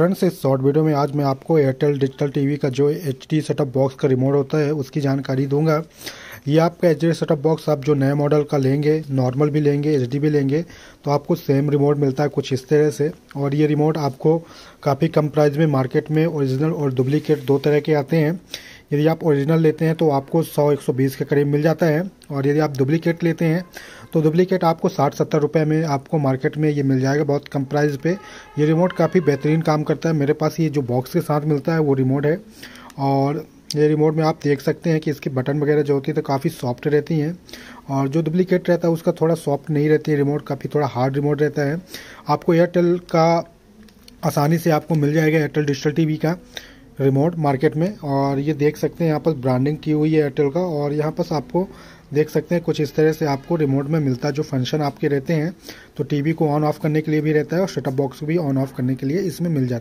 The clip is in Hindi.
फ्रेंड्स इस शॉर्ट वीडियो में आज मैं आपको एयरटेल डिजिटल टीवी का जो एच डी सेटअप बॉक्स का रिमोट होता है उसकी जानकारी दूंगा ये आपका एच डी सेटअप बॉक्स आप जो नए मॉडल का लेंगे नॉर्मल भी लेंगे एच डी भी लेंगे तो आपको सेम रिमोट मिलता है कुछ इस तरह से और ये रिमोट आपको काफ़ी कम प्राइस में मार्केट में ओरिजिनल और डुप्लीकेट दो तरह के आते हैं यदि आप ओरिजिनल लेते हैं तो आपको 100 120 के करीब मिल जाता है और यदि आप डुप्लीकेट लेते हैं तो डुप्लीकेट आपको साठ सत्तर रुपये में आपको मार्केट में ये मिल जाएगा बहुत कम प्राइस पे ये रिमोट काफ़ी बेहतरीन काम करता है मेरे पास ये जो बॉक्स के साथ मिलता है वो रिमोट है और ये रिमोट में आप देख सकते हैं कि इसके बटन वगैरह जो होती है तो काफ़ी सॉफ्ट रहती हैं और जो डुप्लीकेट रहता है उसका थोड़ा सॉफ्ट नहीं रहती है रिमोट काफ़ी थोड़ा हार्ड रिमोट रहता है आपको एयरटेल का आसानी से आपको मिल जाएगा एयरटेल डिजिटल टीवी का रिमोट मार्केट में और ये देख सकते हैं यहाँ पर ब्रांडिंग की हुई है एयरटेल का और यहाँ पर आपको देख सकते हैं कुछ इस तरह से आपको रिमोट में मिलता जो फंक्शन आपके रहते हैं तो टीवी को ऑन ऑफ करने के लिए भी रहता है और शटअप बॉक्स भी ऑन ऑफ करने के लिए इसमें मिल जाता है